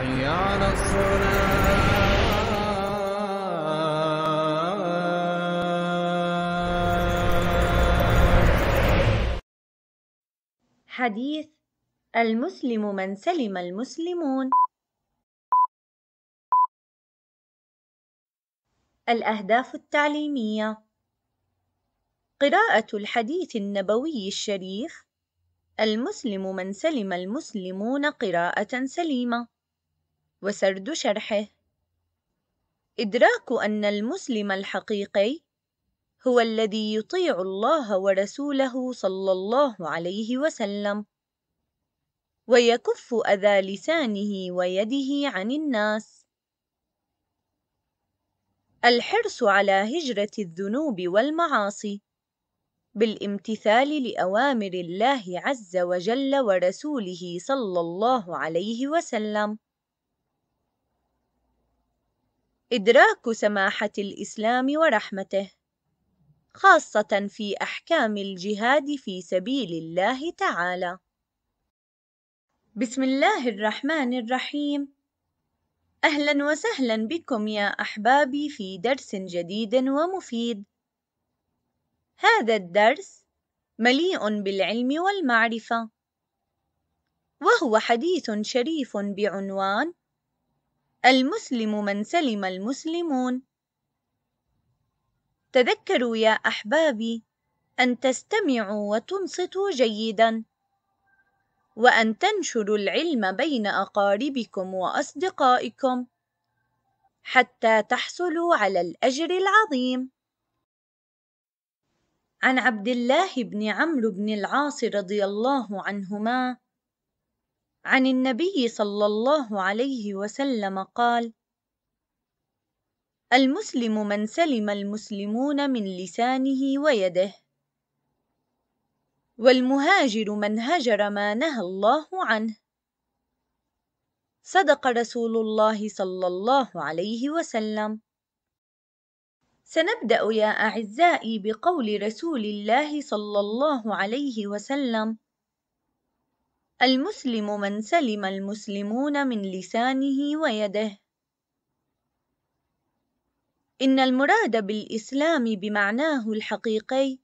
حي على الصلاة حديث المسلم من سلم المسلمون الأهداف التعليمية قراءة الحديث النبوي الشريف المسلم من سلم المسلمون قراءة سليمة وسرد شرحه إدراك أن المسلم الحقيقي هو الذي يطيع الله ورسوله صلى الله عليه وسلم ويكف أذى لسانه ويده عن الناس الحرص على هجرة الذنوب والمعاصي بالامتثال لأوامر الله عز وجل ورسوله صلى الله عليه وسلم إدراك سماحة الإسلام ورحمته، خاصة في أحكام الجهاد في سبيل الله تعالى. بسم الله الرحمن الرحيم. أهلا وسهلا بكم يا أحبابي في درس جديد ومفيد. هذا الدرس مليء بالعلم والمعرفة، وهو حديث شريف بعنوان المسلم من سلم المسلمون تذكروا يا أحبابي أن تستمعوا وتنصتوا جيدا وأن تنشروا العلم بين أقاربكم وأصدقائكم حتى تحصلوا على الأجر العظيم عن عبد الله بن عمرو بن العاص رضي الله عنهما عن النبي صلى الله عليه وسلم قال المسلم من سلم المسلمون من لسانه ويده والمهاجر من هجر ما نهى الله عنه صدق رسول الله صلى الله عليه وسلم سنبدأ يا أعزائي بقول رسول الله صلى الله عليه وسلم المسلم من سلم المسلمون من لسانه ويده إن المراد بالإسلام بمعناه الحقيقي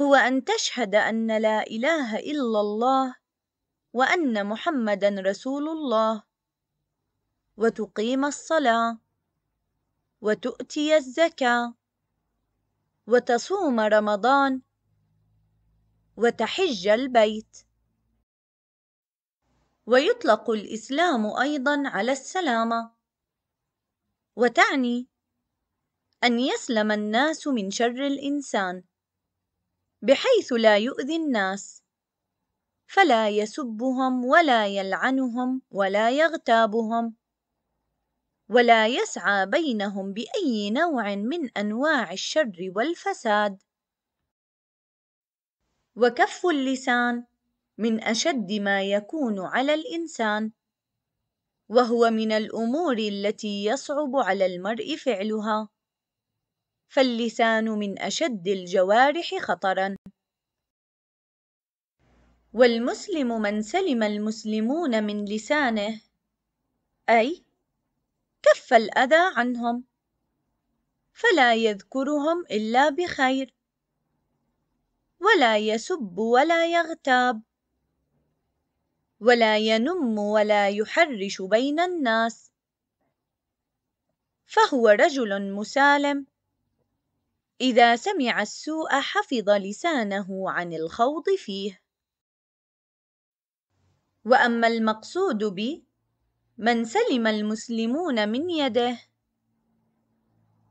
هو أن تشهد أن لا إله إلا الله وأن محمدا رسول الله وتقيم الصلاة وتؤتي الزكاة وتصوم رمضان وتحج البيت ويطلق الإسلام أيضا على السلامة وتعني أن يسلم الناس من شر الإنسان بحيث لا يؤذي الناس فلا يسبهم ولا يلعنهم ولا يغتابهم ولا يسعى بينهم بأي نوع من أنواع الشر والفساد وكف اللسان من أشد ما يكون على الإنسان، وهو من الأمور التي يصعب على المرء فعلها، فاللسان من أشد الجوارح خطرًا، والمسلم من سلم المسلمون من لسانه، أي كف الأذى عنهم، فلا يذكرهم إلا بخير، ولا يسب ولا يغتاب. ولا ينم ولا يحرش بين الناس فهو رجل مسالم إذا سمع السوء حفظ لسانه عن الخوض فيه وأما المقصود ب من سلم المسلمون من يده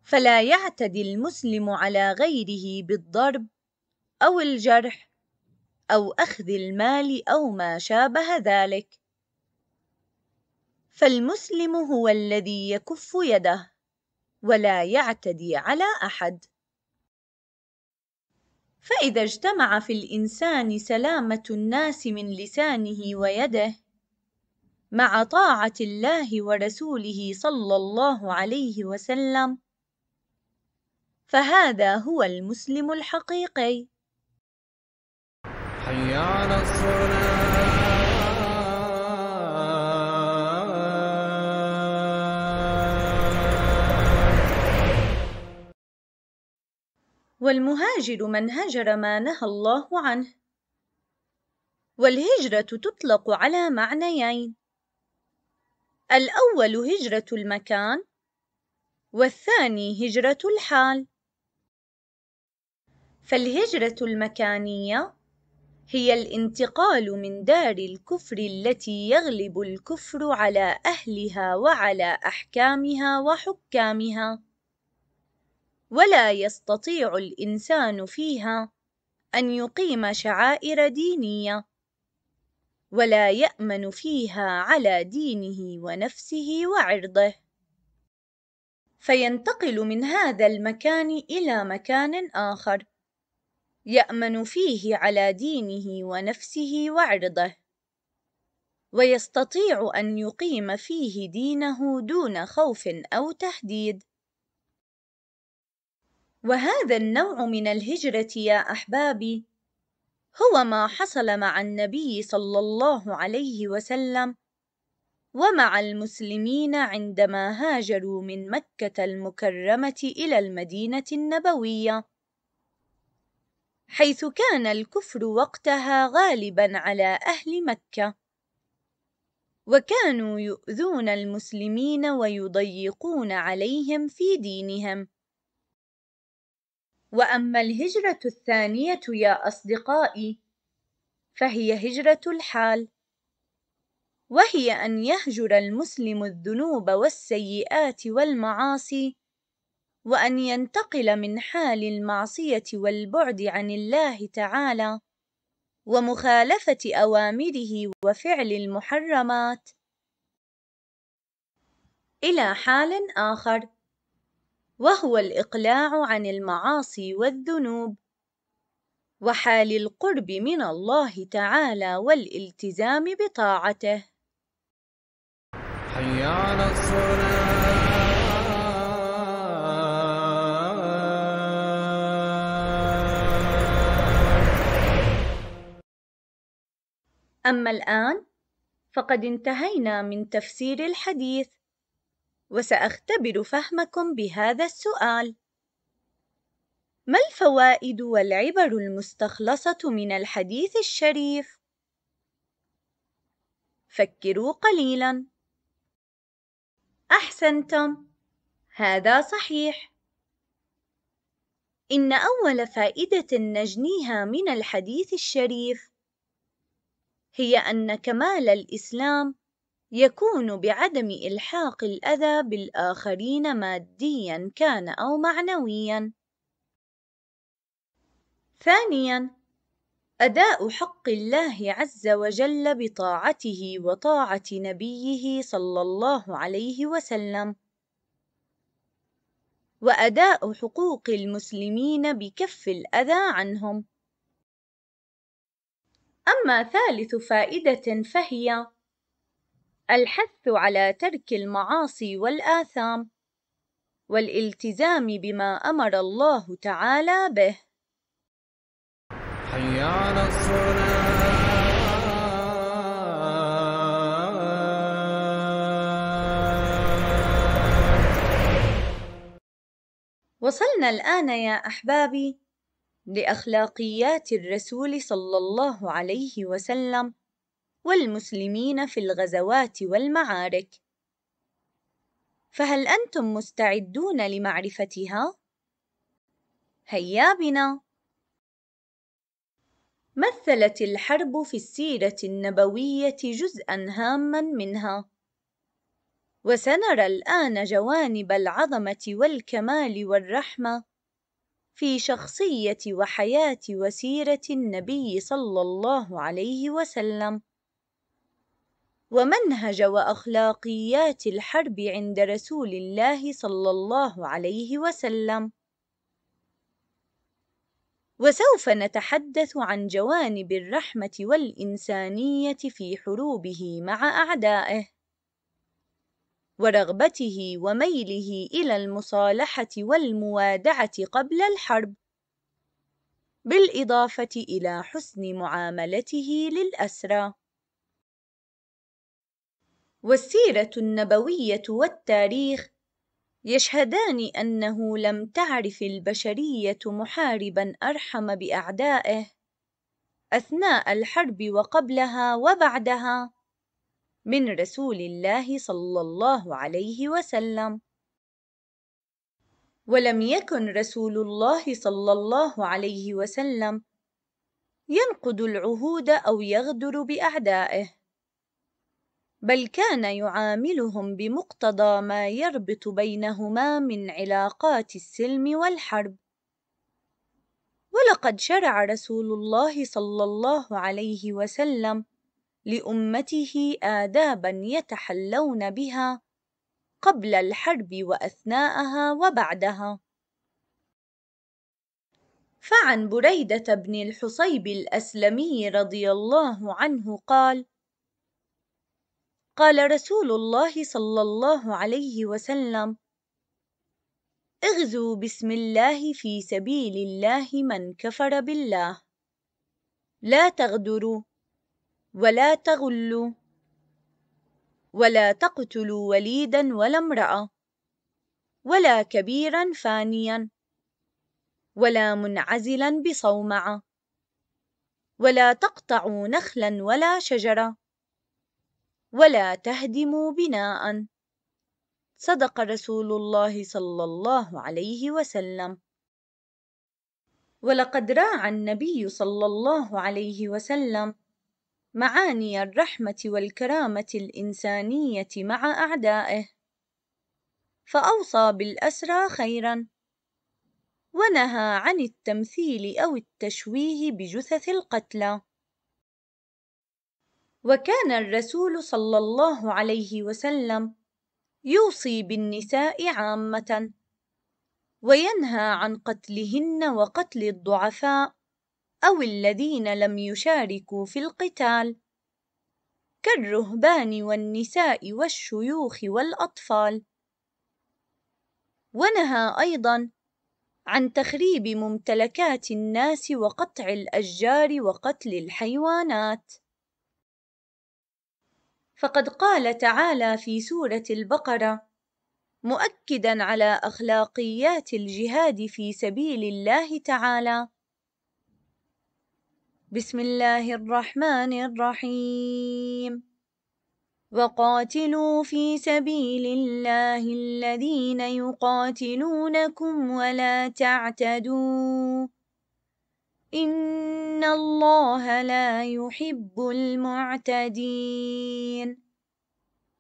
فلا يعتدي المسلم على غيره بالضرب أو الجرح أو أخذ المال أو ما شابه ذلك فالمسلم هو الذي يكف يده ولا يعتدي على أحد فإذا اجتمع في الإنسان سلامة الناس من لسانه ويده مع طاعة الله ورسوله صلى الله عليه وسلم فهذا هو المسلم الحقيقي الصلاة والمهاجر من هجر ما نهى الله عنه والهجرة تطلق على معنيين الأول هجرة المكان والثاني هجرة الحال فالهجرة المكانية هي الانتقال من دار الكفر التي يغلب الكفر على أهلها وعلى أحكامها وحكامها ولا يستطيع الإنسان فيها أن يقيم شعائر دينية ولا يأمن فيها على دينه ونفسه وعرضه فينتقل من هذا المكان إلى مكان آخر يامن فيه على دينه ونفسه وعرضه ويستطيع ان يقيم فيه دينه دون خوف او تهديد وهذا النوع من الهجره يا احبابي هو ما حصل مع النبي صلى الله عليه وسلم ومع المسلمين عندما هاجروا من مكه المكرمه الى المدينه النبويه حيث كان الكفر وقتها غالبا على أهل مكة وكانوا يؤذون المسلمين ويضيقون عليهم في دينهم واما الهجره الثانيه يا اصدقائي فهي هجره الحال وهي ان يهجر المسلم الذنوب والسيئات والمعاصي وأن ينتقل من حال المعصية والبعد عن الله تعالى ومخالفة أوامره وفعل المحرمات إلى حال آخر وهو الإقلاع عن المعاصي والذنوب وحال القرب من الله تعالى والالتزام بطاعته حي على الصلاه أما الآن فقد انتهينا من تفسير الحديث وسأختبر فهمكم بهذا السؤال ما الفوائد والعبر المستخلصة من الحديث الشريف؟ فكروا قليلاً أحسنتم هذا صحيح إن أول فائدة نجنيها من الحديث الشريف هي أن كمال الإسلام يكون بعدم إلحاق الأذى بالآخرين ماديًا كان أو معنويًا. ثانيًا: أداء حق الله عز وجل بطاعته وطاعة نبيه صلى الله عليه وسلم، وأداء حقوق المسلمين بكف الأذى عنهم. أما ثالث فائدة فهي الحث على ترك المعاصي والآثام والالتزام بما أمر الله تعالى به حي على الصلاه وصلنا الآن يا أحبابي لاخلاقيات الرسول صلى الله عليه وسلم والمسلمين في الغزوات والمعارك فهل انتم مستعدون لمعرفتها هيا بنا مثلت الحرب في السيره النبويه جزءا هاما منها وسنرى الان جوانب العظمه والكمال والرحمه في شخصية وحياة وسيرة النبي صلى الله عليه وسلم ومنهج وأخلاقيات الحرب عند رسول الله صلى الله عليه وسلم وسوف نتحدث عن جوانب الرحمة والإنسانية في حروبه مع أعدائه ورغبته وميله إلى المصالحة والموادعة قبل الحرب، بالإضافة إلى حسن معاملته للأسرى. والسيرة النبوية والتاريخ يشهدان أنه لم تعرف البشرية محاربًا أرحم بأعدائه أثناء الحرب وقبلها وبعدها. من رسول الله صلى الله عليه وسلم ولم يكن رسول الله صلى الله عليه وسلم ينقض العهود أو يغدر بأعدائه بل كان يعاملهم بمقتضى ما يربط بينهما من علاقات السلم والحرب ولقد شرع رسول الله صلى الله عليه وسلم لأمته آدابا يتحلون بها قبل الحرب وأثناءها وبعدها فعن بريدة بن الحصيب الأسلمي رضي الله عنه قال: قال رسول الله صلى الله عليه وسلم: اغزوا بسم الله في سبيل الله من كفر بالله، لا تغدروا ولا تغلوا ولا تقتلوا وليدا ولا امرأة ولا كبيرا فانيا ولا منعزلا بصومعة ولا تقطعوا نخلا ولا شجرة ولا تهدموا بناء صدق رسول الله صلى الله عليه وسلم ولقد راعى النبي صلى الله عليه وسلم معاني الرحمة والكرامة الإنسانية مع أعدائه، فأوصى بالأسرى خيرًا، ونهى عن التمثيل أو التشويه بجثث القتلى. وكان الرسول صلى الله عليه وسلم يوصي بالنساء عامة، وينهى عن قتلهن وقتل الضعفاء، أو الذين لم يشاركوا في القتال كالرهبان والنساء والشيوخ والأطفال ونهى أيضا عن تخريب ممتلكات الناس وقطع الأشجار وقتل الحيوانات فقد قال تعالى في سورة البقرة مؤكدا على أخلاقيات الجهاد في سبيل الله تعالى بسم الله الرحمن الرحيم وقاتلوا في سبيل الله الذين يقاتلونكم ولا تعتدوا إن الله لا يحب المعتدين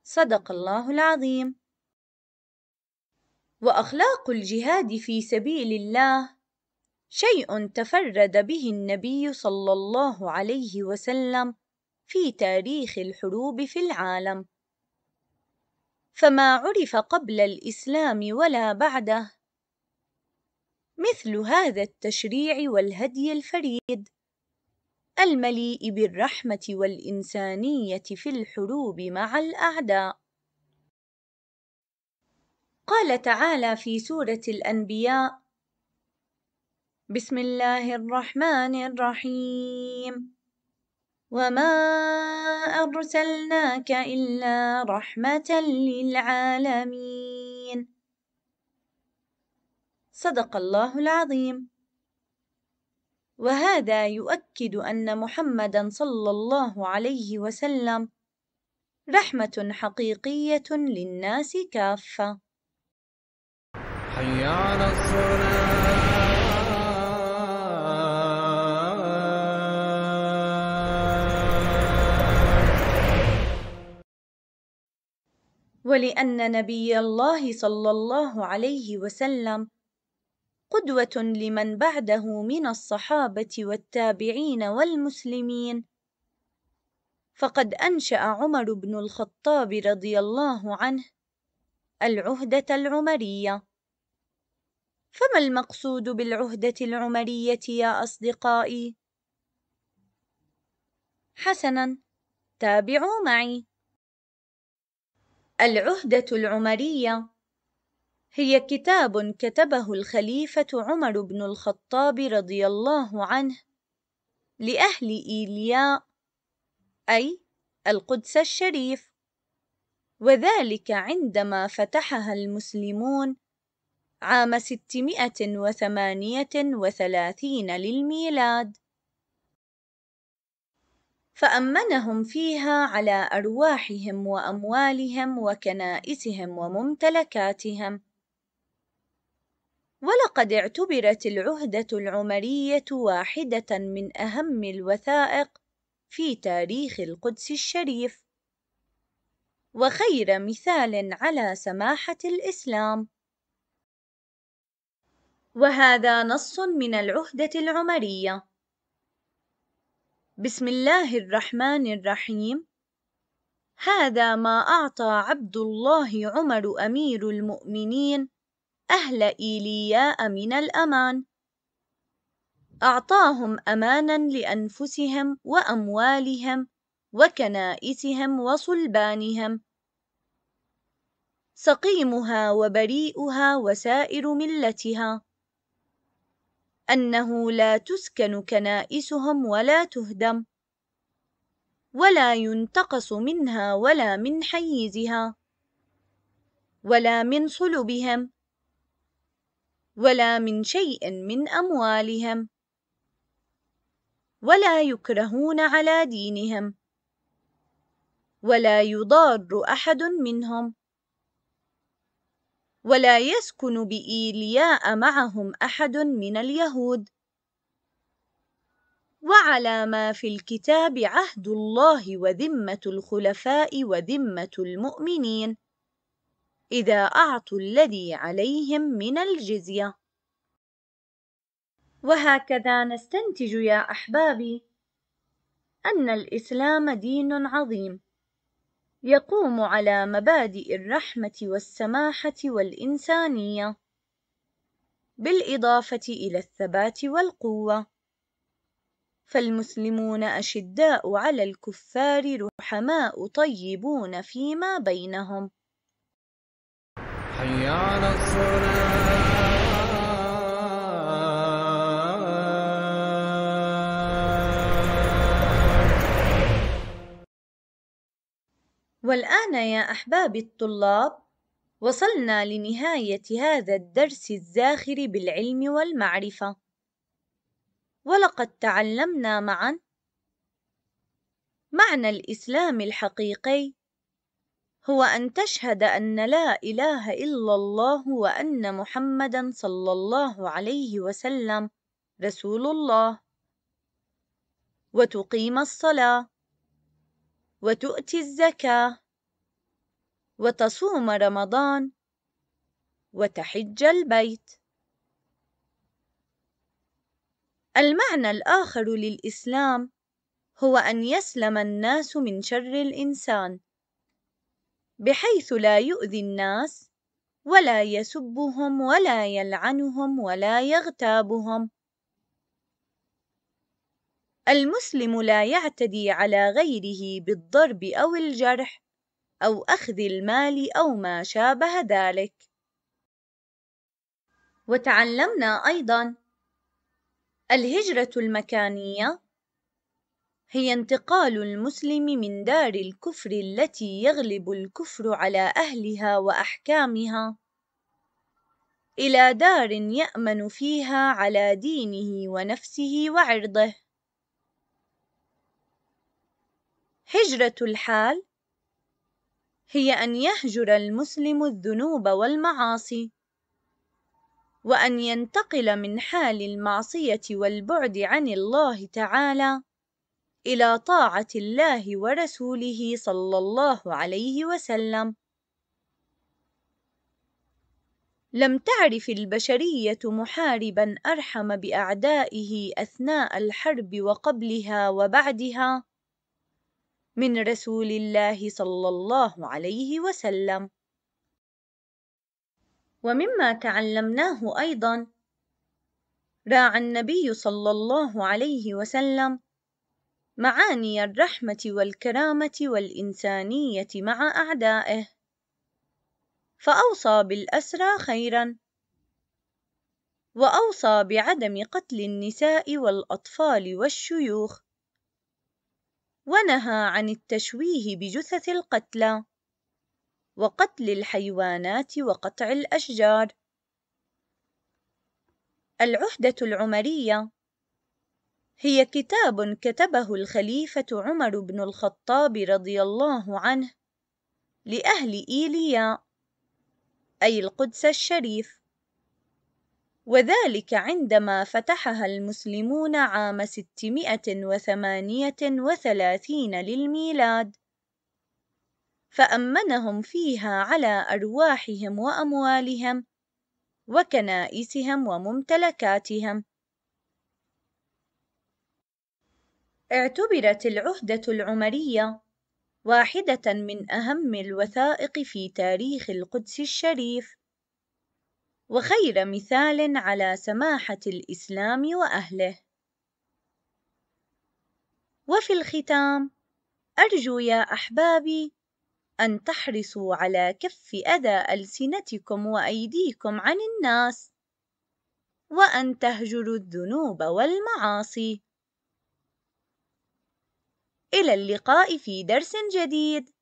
صدق الله العظيم وأخلاق الجهاد في سبيل الله شيء تفرد به النبي صلى الله عليه وسلم في تاريخ الحروب في العالم فما عرف قبل الإسلام ولا بعده مثل هذا التشريع والهدي الفريد المليء بالرحمة والإنسانية في الحروب مع الأعداء قال تعالى في سورة الأنبياء بسم الله الرحمن الرحيم وما أرسلناك إلا رحمة للعالمين صدق الله العظيم وهذا يؤكد أن محمدا صلى الله عليه وسلم رحمة حقيقية للناس كافة حي على الصلاة ولأن نبي الله صلى الله عليه وسلم قدوة لمن بعده من الصحابة والتابعين والمسلمين فقد أنشأ عمر بن الخطاب رضي الله عنه العهدة العمرية فما المقصود بالعهدة العمرية يا أصدقائي؟ حسناً تابعوا معي العهدة العمرية هي كتاب كتبه الخليفة عمر بن الخطاب رضي الله عنه لأهل إيلياء أي القدس الشريف وذلك عندما فتحها المسلمون عام ستمائه وثمانيه وثلاثين للميلاد فأمنهم فيها على أرواحهم وأموالهم وكنائسهم وممتلكاتهم. ولقد اعتبرت العهدة العمرية واحدة من أهم الوثائق في تاريخ القدس الشريف، وخير مثال على سماحة الإسلام. وهذا نص من العهدة العمرية. بسم الله الرحمن الرحيم هذا ما أعطى عبد الله عمر أمير المؤمنين أهل إيلياء من الأمان أعطاهم أمانا لأنفسهم وأموالهم وكنائسهم وصلبانهم سقيمها وبريئها وسائر ملتها أنه لا تسكن كنائسهم ولا تهدم ولا ينتقص منها ولا من حيزها ولا من صلبهم ولا من شيء من أموالهم ولا يكرهون على دينهم ولا يضار أحد منهم ولا يسكن بإيلياء معهم أحد من اليهود وعلى ما في الكتاب عهد الله وذمة الخلفاء وذمة المؤمنين إذا أعطوا الذي عليهم من الجزية وهكذا نستنتج يا أحبابي أن الإسلام دين عظيم يقوم على مبادئ الرحمة والسماحة والإنسانية، بالإضافة إلى الثبات والقوة، فالمسلمون أشداء على الكفار رحماء طيبون فيما بينهم. حي على الصلاة والآن يا أحبابي الطلاب وصلنا لنهاية هذا الدرس الزاخر بالعلم والمعرفة ولقد تعلمنا معا معنى الإسلام الحقيقي هو أن تشهد أن لا إله إلا الله وأن محمدا صلى الله عليه وسلم رسول الله وتقيم الصلاة وتؤتي الزكاة وتصوم رمضان وتحج البيت المعنى الآخر للإسلام هو أن يسلم الناس من شر الإنسان بحيث لا يؤذي الناس ولا يسبهم ولا يلعنهم ولا يغتابهم المسلم لا يعتدي على غيره بالضرب أو الجرح أو أخذ المال أو ما شابه ذلك. وتعلمنا أيضًا الهجرة المكانية هي انتقال المسلم من دار الكفر التي يغلب الكفر على أهلها وأحكامها إلى دار يأمن فيها على دينه ونفسه وعرضه. هجرة الحال هي أن يهجر المسلم الذنوب والمعاصي وأن ينتقل من حال المعصية والبعد عن الله تعالى إلى طاعة الله ورسوله صلى الله عليه وسلم لم تعرف البشرية محاربا أرحم بأعدائه أثناء الحرب وقبلها وبعدها من رسول الله صلى الله عليه وسلم ومما تعلمناه أيضا راعى النبي صلى الله عليه وسلم معاني الرحمة والكرامة والإنسانية مع أعدائه فأوصى بالأسرى خيرا وأوصى بعدم قتل النساء والأطفال والشيوخ ونهى عن التشويه بجثث القتلى وقتل الحيوانات وقطع الأشجار العهدة العمرية هي كتاب كتبه الخليفة عمر بن الخطاب رضي الله عنه لأهل إيلياء أي القدس الشريف وذلك عندما فتحها المسلمون عام 638 للميلاد، فأمنهم فيها على أرواحهم وأموالهم، وكنائسهم وممتلكاتهم. اعتبرت العهدة العمرية واحدة من أهم الوثائق في تاريخ القدس الشريف. وخير مثال على سماحة الإسلام وأهله. وفي الختام أرجو يا أحبابي أن تحرصوا على كف أذى ألسنتكم وأيديكم عن الناس، وأن تهجروا الذنوب والمعاصي. إلى اللقاء في درس جديد.